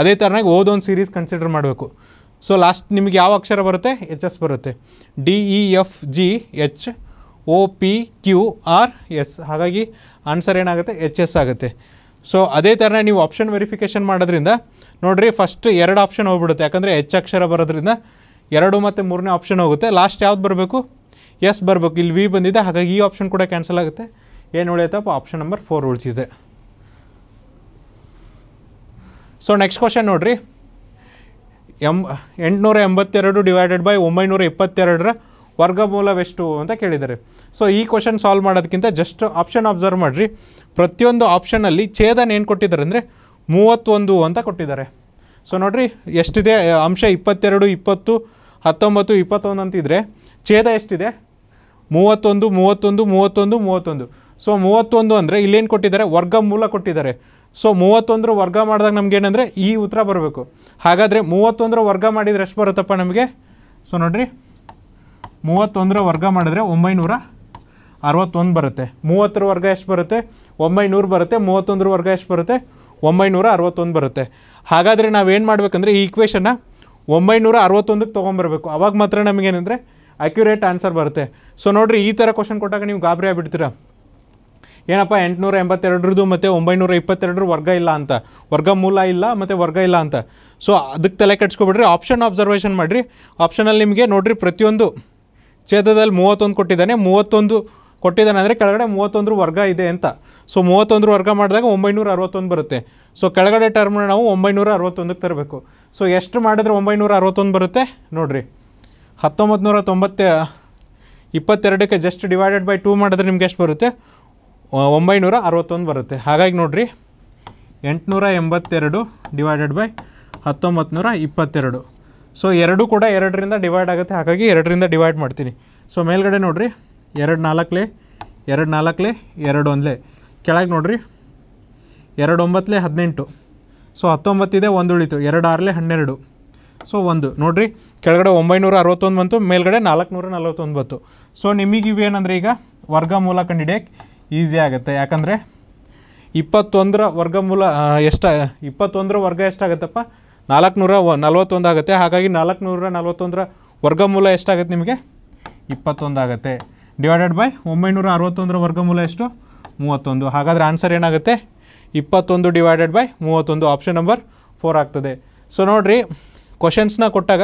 ಅದೇ ಥರನಾಗಿ ಓದೊಂದು ಸೀರೀಸ್ ಕನ್ಸಿಡರ್ ಮಾಡಬೇಕು ಸೊ ಲಾಸ್ಟ್ ನಿಮಗೆ ಯಾವ ಅಕ್ಷರ ಬರುತ್ತೆ ಎಚ್ ಎಸ್ ಬರುತ್ತೆ D E F G H O P Q R S ಹಾಗಾಗಿ ಆನ್ಸರ್ ಏನಾಗುತ್ತೆ ಎಚ್ ಎಸ್ ಆಗುತ್ತೆ ಸೊ ಅದೇ ಥರ ನೀವು ಆಪ್ಷನ್ ವೆರಿಫಿಕೇಷನ್ ಮಾಡೋದ್ರಿಂದ ನೋಡಿರಿ ಫಸ್ಟ್ ಎರಡು ಆಪ್ಷನ್ ಹೋಗ್ಬಿಡುತ್ತೆ ಯಾಕಂದರೆ ಎಚ್ ಅಕ್ಷರ ಬರೋದ್ರಿಂದ ಎರಡು ಮತ್ತು ಮೂರನೇ ಆಪ್ಷನ್ ಹೋಗುತ್ತೆ ಲಾಸ್ಟ್ ಯಾವ್ದು ಬರಬೇಕು ಎಸ್ ಬರಬೇಕು ಇಲ್ಲಿ ವಿ ಬಂದಿದೆ ಹಾಗಾಗಿ ಈ ಆಪ್ಷನ್ ಕೂಡ ಕ್ಯಾನ್ಸಲ್ ಆಗುತ್ತೆ ಏನು ಉಳಿಯುತ್ತಪ್ಪ ಆಪ್ಷನ್ ನಂಬರ್ ಫೋರ್ ಉಳ್ಸಿದೆ ಸೊ ನೆಕ್ಸ್ಟ್ ಕ್ವಶನ್ ನೋಡಿರಿ ಎಂ ಎಂಟುನೂರ ಎಂಬತ್ತೆರಡು ಡಿವೈಡೆಡ್ ಬೈ ಒಂಬೈನೂರ ಇಪ್ಪತ್ತೆರಡರ ವರ್ಗಮೂಲವೆಷ್ಟು ಅಂತ ಕೇಳಿದ್ದಾರೆ ಸೊ ಈ ಕ್ವಶನ್ ಸಾಲ್ವ್ ಮಾಡೋದಕ್ಕಿಂತ ಜಸ್ಟ್ ಆಪ್ಷನ್ ಅಬ್ಸರ್ವ್ ಮಾಡಿರಿ ಪ್ರತಿಯೊಂದು ಆಪ್ಷನಲ್ಲಿ ಛೇದನ ಏನು ಕೊಟ್ಟಿದ್ದಾರೆ ಅಂದರೆ ಮೂವತ್ತೊಂದು ಅಂತ ಕೊಟ್ಟಿದ್ದಾರೆ ಸೊ ನೋಡಿರಿ ಎಷ್ಟಿದೆ ಅಂಶ ಇಪ್ಪತ್ತೆರಡು ಇಪ್ಪತ್ತು ಹತ್ತೊಂಬತ್ತು ಇಪ್ಪತ್ತೊಂದು ಅಂತಿದ್ರೆ ಛೇದ ಎಷ್ಟಿದೆ ಮೂವತ್ತೊಂದು ಮೂವತ್ತೊಂದು ಮೂವತ್ತೊಂದು ಮೂವತ್ತೊಂದು ಸೊ ಮೂವತ್ತೊಂದು ಅಂದರೆ ಇಲ್ಲೇನು ಕೊಟ್ಟಿದ್ದಾರೆ ವರ್ಗ ಮೂಲ ಕೊಟ್ಟಿದ್ದಾರೆ ಸೊ ಮೂವತ್ತೊಂದರ ವರ್ಗ ಮಾಡಿದಾಗ ನಮ್ಗೆ ಈ ಉತ್ತರ ಬರಬೇಕು ಹಾಗಾದರೆ ಮೂವತ್ತೊಂದರ ವರ್ಗ ಮಾಡಿದರೆ ಎಷ್ಟು ಬರುತ್ತಪ್ಪ ನಮಗೆ ಸೊ ನೋಡಿರಿ ಮೂವತ್ತೊಂದರ ವರ್ಗ ಮಾಡಿದ್ರೆ ಒಂಬೈನೂರ ಅರವತ್ತೊಂದು ಬರುತ್ತೆ ಮೂವತ್ತರ ವರ್ಗ ಎಷ್ಟು ಬರುತ್ತೆ ಒಂಬೈನೂರು ಬರುತ್ತೆ ಮೂವತ್ತೊಂದರ ವರ್ಗ ಎಷ್ಟು ಬರುತ್ತೆ ಒಂಬೈನೂರ ಅರವತ್ತೊಂದು ಬರುತ್ತೆ ಹಾಗಾದರೆ ನಾವೇನು ಮಾಡಬೇಕಂದ್ರೆ ಈ ಈಕ್ವೇಷನ್ನ ಒಂಬೈನೂರ ಅರವತ್ತೊಂದಕ್ಕೆ ತೊಗೊಂಬರ್ಬೇಕು ಅವಾಗ ಮಾತ್ರ ನಮಗೇನೆಂದರೆ ಅಕ್ಯುರೇಟ್ ಆನ್ಸರ್ ಬರುತ್ತೆ ಸೊ ನೋಡಿರಿ ಈ ಥರ ಕ್ವಶನ್ ಕೊಟ್ಟಾಗ ನೀವು ಗಾಬರಿ ಆಗಿಬಿಡ್ತೀರಾ ಏನಪ್ಪ ಎಂಟುನೂರ ಎಂಬತ್ತೆರಡರದ್ದು ಮತ್ತು ಒಂಬೈನೂರ ಇಪ್ಪತ್ತೆರಡರ ವರ್ಗ ಇಲ್ಲ ಅಂತ ವರ್ಗ ಮೂಲ ಇಲ್ಲ ಮತ್ತು ವರ್ಗ ಇಲ್ಲ ಅಂತ ಸೊ ಅದಕ್ಕೆ ತಲೆ ಕೆಡ್ಸ್ಕೊಬಿಡ್ರಿ ಆಪ್ಷನ್ ಅಬ್ಸರ್ವೇಷನ್ ಮಾಡಿರಿ ಆಪ್ಷನಲ್ಲಿ ನಿಮಗೆ ನೋಡಿರಿ ಪ್ರತಿಯೊಂದು ಛೇದದಲ್ಲಿ ಮೂವತ್ತೊಂದು ಕೊಟ್ಟಿದ್ದಾನೆ ಮೂವತ್ತೊಂದು ಕೊಟ್ಟಿದ್ದಾನೆ ಅಂದರೆ ಕೆಳಗಡೆ ಮೂವತ್ತೊಂದರ ವರ್ಗ ಇದೆ ಅಂತ ಸೊ ಮೂವತ್ತೊಂದರ ವರ್ಗ ಮಾಡಿದಾಗ ಒಂಬೈನೂರ ಅರವತ್ತೊಂದು ಬರುತ್ತೆ ಸೊ ಕೆಳಗಡೆ ಟರ್ಮ್ನ ನಾವು ಒಂಬೈನೂರ ಅರವತ್ತೊಂದಕ್ಕೆ ತರಬೇಕು ಸೊ ಎಷ್ಟು ಮಾಡಿದ್ರೆ ಒಂಬೈನೂರ ಅರವತ್ತೊಂದು ಬರುತ್ತೆ ನೋಡಿರಿ ಹತ್ತೊಂಬತ್ತು ನೂರ ತೊಂಬತ್ತ ಇಪ್ಪತ್ತೆರಡಕ್ಕೆ ಜಸ್ಟ್ ಡಿವೈಡೆಡ್ ಬೈ ಟೂ ಮಾಡಿದ್ರೆ ನಿಮ್ಗೆ ಎಷ್ಟು ಬರುತ್ತೆ ಒಂಬೈನೂರ ಅರವತ್ತೊಂದು ಬರುತ್ತೆ ಹಾಗಾಗಿ ನೋಡಿರಿ ಎಂಟುನೂರ ಎಂಬತ್ತೆರಡು ಡಿವೈಡೆಡ್ ಬೈ ಹತ್ತೊಂಬತ್ತು ನೂರ ಇಪ್ಪತ್ತೆರಡು ಸೊ ಎರಡೂ ಕೂಡ ಎರಡರಿಂದ ಡಿವೈಡ್ ಆಗುತ್ತೆ ಹಾಗಾಗಿ ಎರಡರಿಂದ ಡಿವೈಡ್ ಮಾಡ್ತೀನಿ ಸೊ ಮೇಲ್ಗಡೆ ನೋಡಿರಿ ಎರಡು ನಾಲ್ಕಲೆ ಎರಡು ನಾಲ್ಕಲೆ ಎರಡು ಒಂದಲೇ ಕೆಳಗೆ ನೋಡಿರಿ ಎರಡು ಒಂಬತ್ತಲೆ ಹದಿನೆಂಟು ಸೊ ಹತ್ತೊಂಬತ್ತಿದೆ ಒಂದು ಉಳಿತು ಎರಡು ಆರಲೆ ಹನ್ನೆರಡು ಸೊ ಒಂದು ನೋಡಿರಿ ಕೆಳಗಡೆ ಒಂಬೈನೂರ ಅರವತ್ತೊಂದು ಬಂತು ಮೇಲ್ಗಡೆ ನಾಲ್ಕುನೂರ ನಲ್ವತ್ತೊಂದು ಬಂತು ಸೊ ನಿಮಗೆ ಈಗ ಈಗ ಮೂಲಕ ಕಂಡುಹಿಡಿಯೋಕ್ಕೆ ಈಸಿ ಆಗುತ್ತೆ ಯಾಕಂದರೆ ಇಪ್ಪತ್ತೊಂದರ ವರ್ಗ ಮೂಲ ಎಷ್ಟ ಇಪ್ಪತ್ತೊಂದರ ವರ್ಗ ಎಷ್ಟಾಗತ್ತಪ್ಪ ನಾಲ್ಕುನೂರ ನಲ್ವತ್ತೊಂದು ಆಗುತ್ತೆ ಹಾಗಾಗಿ ನಾಲ್ಕುನೂರ ನಲ್ವತ್ತೊಂದರ ವರ್ಗಮೂಲ ಎಷ್ಟಾಗುತ್ತೆ ನಿಮಗೆ ಇಪ್ಪತ್ತೊಂದು ಆಗುತ್ತೆ ಡಿವೈಡೆಡ್ ಬೈ ಒಂಬೈನೂರ ಅರವತ್ತೊಂದರ ವರ್ಗಮೂಲ ಎಷ್ಟು ಮೂವತ್ತೊಂದು ಹಾಗಾದರೆ ಆನ್ಸರ್ ಏನಾಗುತ್ತೆ ಇಪ್ಪತ್ತೊಂದು ಡಿವೈಡೆಡ್ ಬೈ ಮೂವತ್ತೊಂದು ಆಪ್ಷನ್ ನಂಬರ್ ಫೋರ್ ಆಗ್ತದೆ ಸೊ ನೋಡಿರಿ ಕ್ವಶನ್ಸ್ನ ಕೊಟ್ಟಾಗ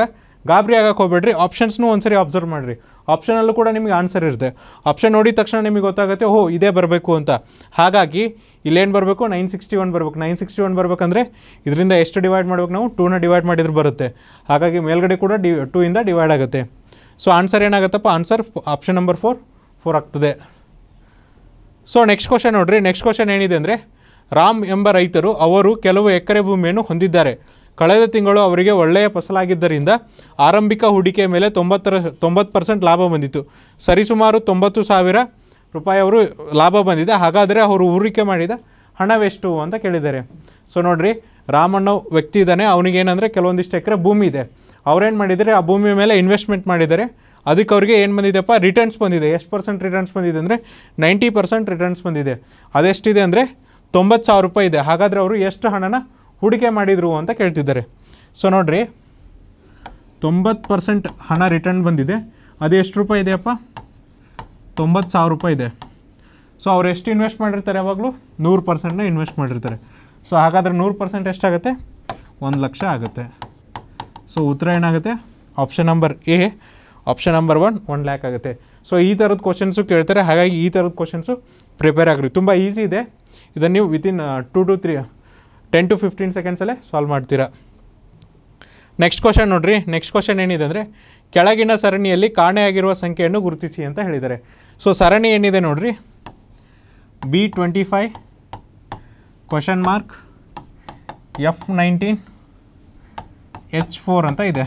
ಗಾಬರಿ ಆಗಕ್ಕೆ ಹೋಗ್ಬೇಡ್ರಿ ಆಪ್ಷನ್ಸ್ನೂ ಒಂದ್ಸರಿ ಅಬ್ಸರ್ವ್ ಮಾಡಿರಿ ಆಪ್ಷನಲ್ಲೂ ಕೂಡ ನಿಮಗೆ ಆನ್ಸರ್ ಇರುತ್ತೆ ಆಪ್ಷನ್ ನೋಡಿದ ತಕ್ಷಣ ನಿಮಗೆ ಗೊತ್ತಾಗುತ್ತೆ ಓಹ್ ಇದೇ ಬರಬೇಕು ಅಂತ ಹಾಗಾಗಿ ಇಲ್ಲೇನು ಬರಬೇಕು ನೈನ್ ಸಿಕ್ಸ್ಟಿ ಒನ್ ಬರಬೇಕು ನೈನ್ ಸಿಕ್ಸ್ಟಿ ಒನ್ ಬರಬೇಕಂದ್ರೆ ಇದರಿಂದ ಎಷ್ಟು ಡಿವೈಡ್ ಮಾಡಬೇಕು ನಾವು ಟೂನ ಡಿವೈಡ್ ಮಾಡಿದ್ರೆ ಬರುತ್ತೆ ಹಾಗಾಗಿ ಮೇಲ್ಗಡೆ ಕೂಡ ಡಿ ಟೂ ಇಂದ ಡಿವೈಡ್ ಆಗುತ್ತೆ ಸೊ ಆನ್ಸರ್ ಏನಾಗುತ್ತಪ್ಪ answer option number four four ಆಗ್ತದೆ ಸೊ ನೆಕ್ಸ್ಟ್ ಕ್ವಶನ್ ನೋಡಿರಿ ನೆಕ್ಸ್ಟ್ ಕ್ವಶನ್ ಏನಿದೆ ಅಂದರೆ ರಾಮ್ ಎಂಬ ರೈತರು ಅವರು ಕೆಲವು ಎಕರೆ ಭೂಮಿಯನ್ನು ಹೊಂದಿದ್ದಾರೆ ಕಳೆದ ತಿಂಗಳು ಅವರಿಗೆ ಒಳ್ಳೆಯ ಫಸಲಾಗಿದ್ದರಿಂದ ಆರಂಭಿಕ ಹೂಡಿಕೆ ಮೇಲೆ ತೊಂಬತ್ತರ ತೊಂಬತ್ತು ಪರ್ಸೆಂಟ್ ಲಾಭ ಬಂದಿತ್ತು ಸರಿಸುಮಾರು ತೊಂಬತ್ತು ಸಾವಿರ ರೂಪಾಯಿ ಅವರು ಲಾಭ ಬಂದಿದೆ ಹಾಗಾದರೆ ಅವರು ಹೂಡಿಕೆ ಮಾಡಿದ ಹಣವೆಷ್ಟು ಅಂತ ಕೇಳಿದ್ದಾರೆ ಸೊ ನೋಡಿರಿ ರಾಮಣ್ಣ ವ್ಯಕ್ತಿ ಇದ್ದಾನೆ ಅವನಿಗೇನಂದರೆ ಕೆಲವೊಂದಿಷ್ಟು ಎಕರೆ ಭೂಮಿ ಇದೆ ಅವ್ರೇನು ಮಾಡಿದರೆ ಆ ಭೂಮಿ ಮೇಲೆ ಇನ್ವೆಸ್ಟ್ಮೆಂಟ್ ಮಾಡಿದ್ದಾರೆ ಅದಕ್ಕೆ ಅವರಿಗೆ ಏನು ಬಂದಿದೆಪ್ಪ ರಿಟರ್ನ್ಸ್ ಬಂದಿದೆ ಎಷ್ಟು ಪರ್ಸೆಂಟ್ ರಿಟರ್ನ್ಸ್ ಬಂದಿದೆ ಅಂದರೆ ನೈಂಟಿ ಪರ್ಸೆಂಟ್ ರಿಟರ್ನ್ಸ್ ಬಂದಿದೆ ಅದೆಷ್ಟಿದೆ ಅಂದರೆ ತೊಂಬತ್ತು ಸಾವಿರ ರೂಪಾಯಿ ಇದೆ ಹಾಗಾದರೆ ಅವರು ಎಷ್ಟು ಹಣನ ಹೂಡಿಕೆ ಮಾಡಿದರು ಅಂತ ಕೇಳ್ತಿದ್ದಾರೆ ಸೊ ನೋಡಿರಿ ತೊಂಬತ್ತು ಪರ್ಸೆಂಟ್ ಹಣ ರಿಟರ್ನ್ ಬಂದಿದೆ ಅದು ಎಷ್ಟು ರೂಪಾಯಿ ಇದೆಯಪ್ಪ ತೊಂಬತ್ತು ಸಾವಿರ ರೂಪಾಯಿ ಇದೆ ಸೊ ಅವ್ರು ಎಷ್ಟು ಇನ್ವೆಸ್ಟ್ ಮಾಡಿರ್ತಾರೆ ಯಾವಾಗಲೂ ನೂರು ಪರ್ಸೆಂಟ್ನ ಇನ್ವೆಸ್ಟ್ ಮಾಡಿರ್ತಾರೆ ಸೊ ಹಾಗಾದರೆ ನೂರು ಪರ್ಸೆಂಟ್ ಎಷ್ಟಾಗುತ್ತೆ ಒಂದು ಲಕ್ಷ ಆಗುತ್ತೆ ಸೊ ಉತ್ತರ ಏನಾಗುತ್ತೆ option number A option number one one lakh ಆಗುತ್ತೆ ಸೊ ಈ ಥರದ ಕ್ವಶನ್ಸು ಕೇಳ್ತಾರೆ ಹಾಗಾಗಿ ಈ ಥರದ ಕ್ವಶನ್ಸು ಪ್ರಿಪೇರ್ ಆಗಿರಿ ತುಂಬ ಈಸಿ ಇದೆ ಇದನ್ನು ನೀವು within two to three ten to fifteen ಸೆಕೆಂಡ್ಸಲ್ಲೇ ಸಾಲ್ವ್ ಮಾಡ್ತೀರಾ ನೆಕ್ಸ್ಟ್ ಕ್ವಶನ್ ನೋಡಿರಿ ನೆಕ್ಸ್ಟ್ ಕ್ವಶನ್ ಏನಿದೆ ಅಂದರೆ ಕೆಳಗಿನ ಸರಣಿಯಲ್ಲಿ ಕಾಣೆಯಾಗಿರುವ ಸಂಖ್ಯೆಯನ್ನು ಗುರುತಿಸಿ ಅಂತ ಹೇಳಿದ್ದಾರೆ ಸೊ ಸರಣಿ ಏನಿದೆ ನೋಡ್ರಿ B twenty five question mark F nineteen H four ಅಂತ ಇದೆ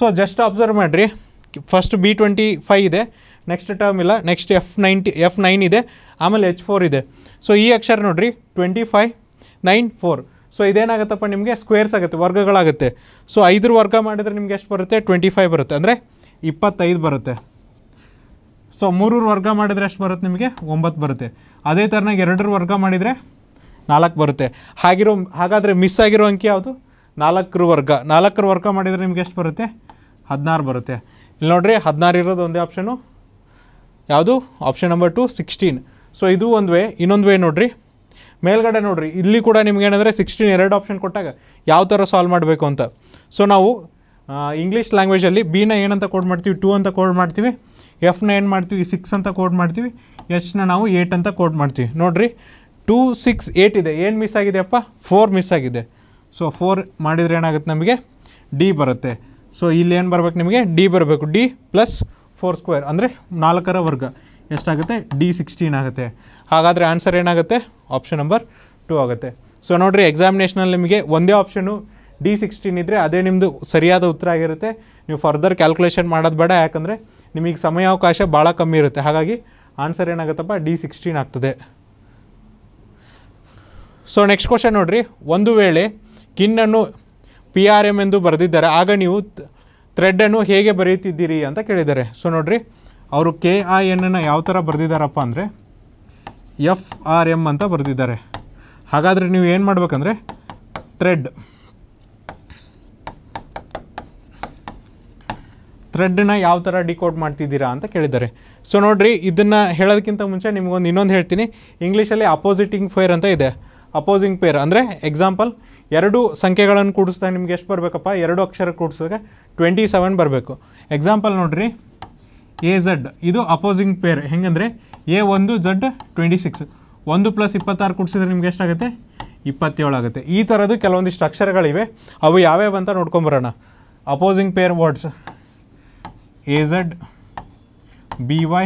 ಸೊ ಜಸ್ಟ್ ಅಬ್ಸರ್ವ್ ಮಾಡಿರಿ ಫಸ್ಟ್ ಬಿ ಟ್ವೆಂಟಿ ಫೈ ಇದೆ ನೆಕ್ಸ್ಟ್ ಟರ್ಮ್ ಇಲ್ಲ next F ninety F nine ಇದೆ ಆಮೇಲೆ ಎಚ್ ಫೋರ್ ಇದೆ ಸೊ ಈ ಅಕ್ಷರ ನೋಡ್ರಿ twenty five nine four so ಇದೇನಾಗುತ್ತಪ್ಪ ನಿಮಗೆ ಸ್ಕ್ವೇರ್ಸ್ ಆಗುತ್ತೆ ವರ್ಗಗಳಾಗುತ್ತೆ ಸೊ ಐದರ ವರ್ಗ ಮಾಡಿದರೆ ನಿಮಗೆ ಎಷ್ಟು ಬರುತ್ತೆ ಟ್ವೆಂಟಿ ಫೈವ್ ಬರುತ್ತೆ ಅಂದರೆ ಇಪ್ಪತ್ತೈದು ಬರುತ್ತೆ ಸೊ ಮೂರರ ವರ್ಗ ಮಾಡಿದರೆ ಎಷ್ಟು ಬರುತ್ತೆ ನಿಮಗೆ ಒಂಬತ್ತು ಬರುತ್ತೆ ಅದೇ ಥರನಾಗಿ ಎರಡರ ವರ್ಗ ಮಾಡಿದರೆ ನಾಲ್ಕು ಬರುತ್ತೆ ಹಾಗಿರೋ ಹಾಗಾದರೆ ಮಿಸ್ ಆಗಿರೋ ಅಂಕಿ ಯಾವುದು ನಾಲ್ಕರ ವರ್ಗ ನಾಲ್ಕರ ವರ್ಗ ಮಾಡಿದರೆ ನಿಮ್ಗೆ ಎಷ್ಟು ಬರುತ್ತೆ ಹದಿನಾರು ಬರುತ್ತೆ ಇಲ್ಲಿ ನೋಡಿರಿ ಹದಿನಾರು ಇರೋದು ಒಂದೇ ಆಪ್ಷನು ಯಾವುದು option number two sixteen so ಇದು ಒಂದು ವೇ ಇನ್ನೊಂದು ವೇ ನೋಡಿರಿ ಮೇಲ್ಗಡೆ ನೋಡ್ರಿ ಇಲ್ಲಿ ಕೂಡ ನಿಮ್ಗೆ ಏನಂದರೆ ಸಿಕ್ಸ್ಟೀನ್ ಎರಡು ಆಪ್ಷನ್ ಕೊಟ್ಟಾಗ ಯಾವ ಥರ ಸಾಲ್ವ್ ಮಾಡಬೇಕು ಅಂತ ಸೊ ನಾವು ಇಂಗ್ಲೀಷ್ ಲ್ಯಾಂಗ್ವೇಜಲ್ಲಿ ಬಿನ ಏನಂತ ಕೋಡ್ ಮಾಡ್ತೀವಿ ಟೂ ಅಂತ ಕೋಡ್ ಮಾಡ್ತೀವಿ ಎಫ್ನ ಏನು ಮಾಡ್ತೀವಿ ಸಿಕ್ಸ್ ಅಂತ ಕೋಡ್ ಮಾಡ್ತೀವಿ ಎಚ್ನ ನಾವು ಏಯ್ಟ್ ಅಂತ ಕೋಡ್ ಮಾಡ್ತೀವಿ ನೋಡಿರಿ ಟೂ ಸಿಕ್ಸ್ ಏಯ್ಟ್ ಇದೆ ಏನು ಮಿಸ್ ಆಗಿದೆಯಪ್ಪ ಫೋರ್ ಮಿಸ್ ಆಗಿದೆ ಸೊ ಫೋರ್ ಮಾಡಿದರೆ ಏನಾಗುತ್ತೆ ನಮಗೆ ಡಿ ಬರುತ್ತೆ ಸೊ ಇಲ್ಲಿ ಏನು ಬರಬೇಕು ನಿಮಗೆ ಡಿ ಬರಬೇಕು ಡಿ ಪ್ಲಸ್ ಫೋರ್ ಸ್ಕ್ವೇರ್ ಅಂದರೆ ನಾಲ್ಕರ ವರ್ಗ ಎಷ್ಟಾಗುತ್ತೆ ಡಿ ಸಿಕ್ಸ್ಟೀನ್ ಆಗುತ್ತೆ ಹಾಗಾದರೆ ಆನ್ಸರ್ ಏನಾಗುತ್ತೆ ಆಪ್ಷನ್ ನಂಬರ್ ಟೂ ಆಗುತ್ತೆ ಸೊ ನೋಡಿರಿ ಎಕ್ಸಾಮಿನೇಷನಲ್ಲಿ ನಿಮಗೆ ಒಂದೇ ಆಪ್ಷನು ಡಿ ಸಿಕ್ಸ್ಟೀನ್ ಇದ್ದರೆ ಅದೇ ನಿಮ್ಮದು ಸರಿಯಾದ ಉತ್ತರ ಆಗಿರುತ್ತೆ ನೀವು ಫರ್ದರ್ ಕ್ಯಾಲ್ಕುಲೇಷನ್ ಮಾಡೋದು ಬೇಡ ಯಾಕಂದರೆ ನಿಮಗೆ ಸಮಯಾವಕಾಶ ಭಾಳ ಕಮ್ಮಿ ಇರುತ್ತೆ ಹಾಗಾಗಿ ಆನ್ಸರ್ ಏನಾಗುತ್ತಪ್ಪ ಡಿ ಸಿಕ್ಸ್ಟೀನ್ ಆಗ್ತದೆ ಸೊ ನೆಕ್ಸ್ಟ್ ಕ್ವಶನ್ ನೋಡಿರಿ ಒಂದು ವೇಳೆ ಕಿನ್ನನ್ನು ಪಿ ಆರ್ ಎಮ್ ಎಂದು ಬರೆದಿದ್ದಾರೆ ಆಗ ನೀವು ಥ್ರೆಡ್ಡನ್ನು ಹೇಗೆ ಬರೆಯುತ್ತಿದ್ದೀರಿ ಅಂತ ಕೇಳಿದ್ದಾರೆ ಸೊ ನೋಡಿರಿ ಅವರು ಕೆ ಆ ಎನ್ನನ್ನು ಯಾವ ಥರ ಬರೆದಿದ್ದಾರಪ್ಪ ಅಂದರೆ ಎಫ್ ಆರ್ ಎಮ್ ಅಂತ ಬರೆದಿದ್ದಾರೆ ಹಾಗಾದರೆ ನೀವು ಏನು ಮಾಡಬೇಕಂದ್ರೆ ಥ್ರೆಡ್ ಥ್ರೆಡ್ನ ಯಾವ ಥರ ಡಿಕೋಡ್ ಮಾಡ್ತಿದ್ದೀರಾ ಅಂತ ಕೇಳಿದ್ದಾರೆ ಸೊ ನೋಡಿರಿ ಇದನ್ನು ಹೇಳೋದಕ್ಕಿಂತ ಮುಂಚೆ ನಿಮಗೊಂದು ಇನ್ನೊಂದು ಹೇಳ್ತೀನಿ ಇಂಗ್ಲೀಷಲ್ಲಿ ಅಪೋಸಿಟಿಂಗ್ ಫೇರ್ ಅಂತ ಇದೆ ಅಪೋಸಿಂಗ್ ಪೇರ್ ಅಂದರೆ ಎಕ್ಸಾಂಪಲ್ ಎರಡು ಸಂಖ್ಯೆಗಳನ್ನು ಕೂಡಿಸ್ದಾಗ ನಿಮ್ಗೆ ಎಷ್ಟು ಬರಬೇಕಪ್ಪ ಎರಡು ಅಕ್ಷರ ಕೂಡಿಸಿದಾಗ ಟ್ವೆಂಟಿ ಸೆವೆನ್ ಬರಬೇಕು ಎಕ್ಸಾಂಪಲ್ ನೋಡಿರಿ ಎ ಝಡ್ ಇದು ಅಪೋಸಿಂಗ್ ಪೇರ್ ಹೆಂಗಂದರೆ ಎ ಒಂದು ಝಡ್ ಟ್ವೆಂಟಿ ಸಿಕ್ಸ್ ಒಂದು ಪ್ಲಸ್ ಇಪ್ಪತ್ತಾರು ಕೊಡಿಸಿದ್ರೆ ನಿಮ್ಗೆ ಎಷ್ಟಾಗುತ್ತೆ ಇಪ್ಪತ್ತೇಳು ಆಗುತ್ತೆ ಈ ಥರದ್ದು ಕೆಲವೊಂದಿಷ್ಟು ಅಕ್ಷರಗಳಿವೆ ಅವು ಯಾವ್ಯಾವ ಅಂತ ನೋಡ್ಕೊಂಬರೋಣ opposing pair words A Z B Y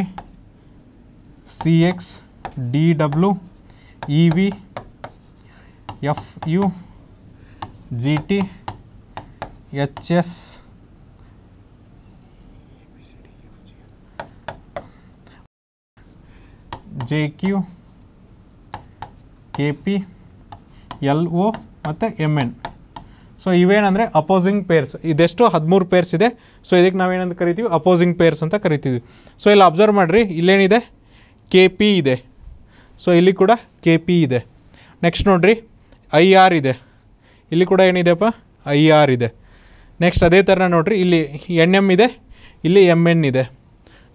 C X D W E V F U G T H S J Q K P L O ಮತ್ತು ಎಮ್ ಎನ್ ಸೊ ಇವೇನಂದರೆ ಅಪೋಸಿಂಗ್ ಪೇರ್ಸ್ ಇದೆಷ್ಟು ಹದಿಮೂರು ಪೇರ್ಸ್ ಇದೆ ಸೊ ಇದಕ್ಕೆ ನಾವೇನಂತ ಕರಿತೀವಿ ಅಪೋಸಿಂಗ್ ಪೇರ್ಸ್ ಅಂತ ಕರಿತೀವಿ ಸೊ ಇಲ್ಲಿ ಅಬ್ಸರ್ವ್ ಮಾಡಿರಿ ಇಲ್ಲೇನಿದೆ ಕೆ ಪಿ ಇದೆ ಸೊ ಇಲ್ಲಿ ಕೂಡ ಕೆ ಪಿ ಇದೆ ನೆಕ್ಸ್ಟ್ ನೋಡಿರಿ ಐ ಆರ್ ಇದೆ ಇಲ್ಲಿ ಕೂಡ ಏನಿದೆಪ್ಪ ಐ ಆರ್ ಇದೆ ನೆಕ್ಸ್ಟ್ ಅದೇ ಥರ ನೋಡಿರಿ ಇಲ್ಲಿ ಎನ್ ಎಮ್ ಇದೆ ಇಲ್ಲಿ ಎಮ್ ಎನ್ ಇದೆ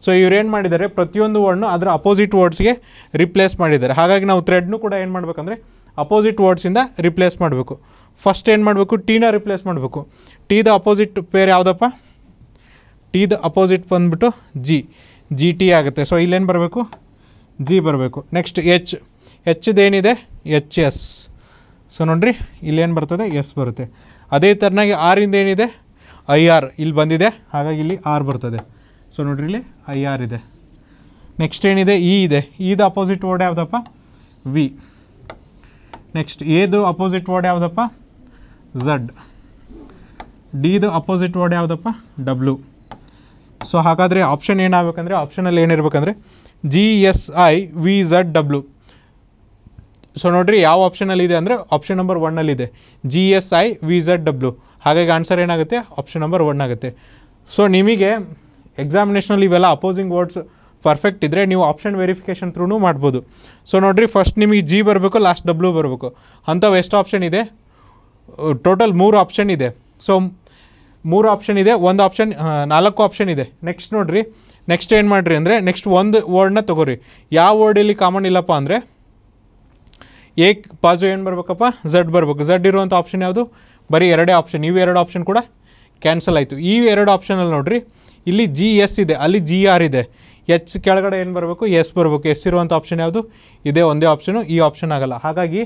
ಸೊ ಇವ್ರೇನು ಮಾಡಿದ್ದಾರೆ ಪ್ರತಿಯೊಂದು ವರ್ಡ್ನು ಅದರ ಅಪೋಸಿಟ್ ವರ್ಡ್ಸ್ಗೆ ರಿಪ್ಲೇಸ್ ಮಾಡಿದ್ದಾರೆ ಹಾಗಾಗಿ ನಾವು ಥ್ರೆಡ್ನು ಕೂಡ ಏನು ಮಾಡಬೇಕಂದ್ರೆ ಅಪೋಸಿಟ್ ವರ್ಡ್ಸಿಂದ ರಿಪ್ಲೇಸ್ ಮಾಡಬೇಕು ಫಸ್ಟ್ ಏನು ಮಾಡಬೇಕು ಟೀನ ರಿಪ್ಲೇಸ್ ಮಾಡಬೇಕು ದ ಅಪೋಸಿಟ್ ಪೇರ್ ಯಾವುದಪ್ಪ ದ ಅಪೋಸಿಟ್ ಬಂದುಬಿಟ್ಟು ಜಿ ಜಿ ಟಿ ಆಗುತ್ತೆ ಸೊ ಇಲ್ಲೇನು ಬರಬೇಕು ಜಿ ಬರಬೇಕು ನೆಕ್ಸ್ಟ್ ಎಚ್ ಹೆಚ್ಚದೇನಿದೆ ಎಚ್ ಎಸ್ ಸೊ ನೋಡಿರಿ ಇಲ್ಲೇನು ಬರ್ತದೆ ಎಸ್ ಬರುತ್ತೆ ಅದೇ ಥರನಾಗಿ ಆರಿಂದ ಏನಿದೆ ಐ ಆರ್ ಇಲ್ಲಿ ಬಂದಿದೆ ಹಾಗಾಗಿ ಇಲ್ಲಿ ಆರ್ ಬರ್ತದೆ ಸೊ ನೋಡ್ರಿ ಇಲ್ಲಿ ಐ ಆರ್ ಇದೆ ನೆಕ್ಸ್ಟ್ ಏನಿದೆ ಇ e ಇದೆ ಇದು e ಅಪೋಸಿಟ್ ವರ್ಡ್ ಯಾವುದಪ್ಪ ವಿ ನೆಕ್ಸ್ಟ್ ಎದು ಅಪೋಸಿಟ್ ವರ್ಡ್ ಯಾವುದಪ್ಪ ಝಡ್ ಡಿದು ಅಪೋಸಿಟ್ ವರ್ಡ್ ಯಾವುದಪ್ಪ ಡಬ್ಲ್ಯೂ ಸೊ ಹಾಗಾದರೆ ಆಪ್ಷನ್ ಏನಾಗಬೇಕಂದ್ರೆ ಆಪ್ಷನಲ್ಲಿ ಏನಿರಬೇಕಂದ್ರೆ G S I V Z W so ನೋಡ್ರಿ ಯಾವ ಆಪ್ಷನಲ್ಲಿ ಇದೆ ಅಂದರೆ ಆಪ್ಷನ್ ನಂಬರ್ ಒನ್ನಲ್ಲಿದೆ G S I V Z W ಹಾಗಾಗಿ ಆನ್ಸರ್ ಏನಾಗುತ್ತೆ ಆಪ್ಷನ್ ನಂಬರ್ ಒನ್ ಆಗುತ್ತೆ ಸೊ ನಿಮಗೆ ಎಕ್ಸಾಮಿನೇಷನಲ್ಲಿ ಇವೆಲ್ಲ ಅಪೋಸಿಂಗ್ ವರ್ಡ್ಸ್ ಪರ್ಫೆಕ್ಟ್ ಇದ್ದರೆ ನೀವು ಆಪ್ಷನ್ ವೆರಿಫಿಕೇಷನ್ ಥ್ರೂ ಮಾಡ್ಬೋದು ಸೊ ನೋಡಿರಿ ಫಸ್ಟ್ ನಿಮಗೆ ಜಿ ಬರಬೇಕು ಲಾಸ್ಟ್ ಡಬ್ಲ್ಯೂ ಬರಬೇಕು ಅಂಥವು ಎಷ್ಟು ಆಪ್ಷನ್ ಇದೆ ಟೋಟಲ್ ಮೂರು ಆಪ್ಷನ್ ಇದೆ ಸೊ ಮೂರು ಆಪ್ಷನ್ ಇದೆ ಒಂದು ಆಪ್ಷನ್ ನಾಲ್ಕು ಆಪ್ಷನ್ ಇದೆ ನೆಕ್ಸ್ಟ್ ನೋಡಿರಿ ನೆಕ್ಸ್ಟ್ ಏನು ಮಾಡಿರಿ ಅಂದರೆ ನೆಕ್ಸ್ಟ್ ಒಂದು ವರ್ಡ್ನ ತೊಗೋರಿ ಯಾವ ವರ್ಡ್ ಇಲ್ಲಿ ಕಾಮನ್ ಇಲ್ಲಪ್ಪ ಅಂದರೆ ಏಕ್ ಪಾಸು ಏನು ಬರಬೇಕಪ್ಪ ಝಡ್ ಬರಬೇಕು ಝಡ್ ಇರುವಂಥ ಆಪ್ಷನ್ ಯಾವುದು ಬರೀ ಎರಡೇ ಆಪ್ಷನ್ ಇವು ಎರಡು ಆಪ್ಷನ್ ಕೂಡ ಕ್ಯಾನ್ಸಲ್ ಆಯಿತು ಈ ಎರಡು ಆಪ್ಷನಲ್ಲಿ ನೋಡಿರಿ ಇಲ್ಲಿ ಜಿ ಎಸ್ ಇದೆ ಅಲ್ಲಿ ಜಿ ಆರ್ ಇದೆ ಎಚ್ ಕೆಳಗಡೆ ಏನು ಬರಬೇಕು ಎಸ್ ಬರಬೇಕು ಎಸ್ ಇರುವಂಥ ಆಪ್ಷನ್ ಯಾವುದು ಇದೇ ಒಂದೇ ಆಪ್ಷನು ಈ ಆಪ್ಷನ್ ಆಗಲ್ಲ ಹಾಗಾಗಿ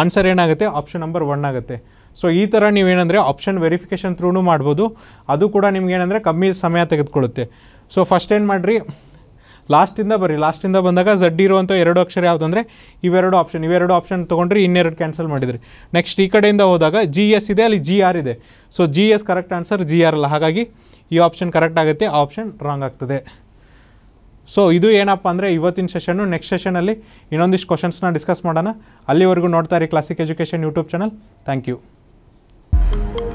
ಆನ್ಸರ್ ಏನಾಗುತ್ತೆ ಆಪ್ಷನ್ ನಂಬರ್ ಒನ್ ಆಗುತ್ತೆ ಸೊ ಈ ಥರ ನೀವೇನಂದರೆ ಆಪ್ಷನ್ ವೆರಿಫಿಕೇಷನ್ ಥ್ರೂನು ಮಾಡ್ಬೋದು ಅದು ಕೂಡ ನಿಮ್ಗೆ ಏನಂದರೆ ಕಮ್ಮಿ ಸಮಯ ತೆಗೆದುಕೊಳ್ಳುತ್ತೆ ಸೊ ಫಸ್ಟ್ ಏನು ಮಾಡಿರಿ ಲಾಸ್ಟಿಂದ ಬರ್ರಿ ಲಾಸ್ಟಿಂದ ಬಂದಾಗ ಝಡ್ ಇರುವಂಥ ಎರಡು ಅಕ್ಷರ ಯಾವುದಂದರೆ ಇವೆರಡು ಆಪ್ಷನ್ ಇವೆರಡು ಆಪ್ಷನ್ ತೊಗೊಂಡ್ರಿ ಇನ್ನೆರಡು ಕ್ಯಾನ್ಸಲ್ ಮಾಡಿದ್ರಿ ನೆಕ್ಸ್ಟ್ ಈ ಕಡೆಯಿಂದ ಹೋದಾಗ ಜಿ ಎಸ್ ಇದೆ ಅಲ್ಲಿ ಜಿ ಆರ್ ಇದೆ so G S correct answer G R ಅಲ್ಲ ಹಾಗಾಗಿ ಈ ಆಪ್ಷನ್ ಕರೆಕ್ಟ್ ಆಗುತ್ತೆ ಆ ಆಪ್ಷನ್ ರಾಂಗ್ ಆಗ್ತದೆ ಸೊ ಇದು ಏನಪ್ಪ ಅಂದರೆ ಇವತ್ತಿನ ಸೆಷನ್ನು ನೆಕ್ಸ್ಟ್ ಸೆಷನಲ್ಲಿ ಇನ್ನೊಂದಿಷ್ಟು ಕ್ವಶನ್ಸ್ನ ಡಿಸ್ಕಸ್ ಮಾಡೋಣ ಅಲ್ಲಿವರೆಗೂ ನೋಡ್ತಾ ಇರಿ classic education YouTube channel thank you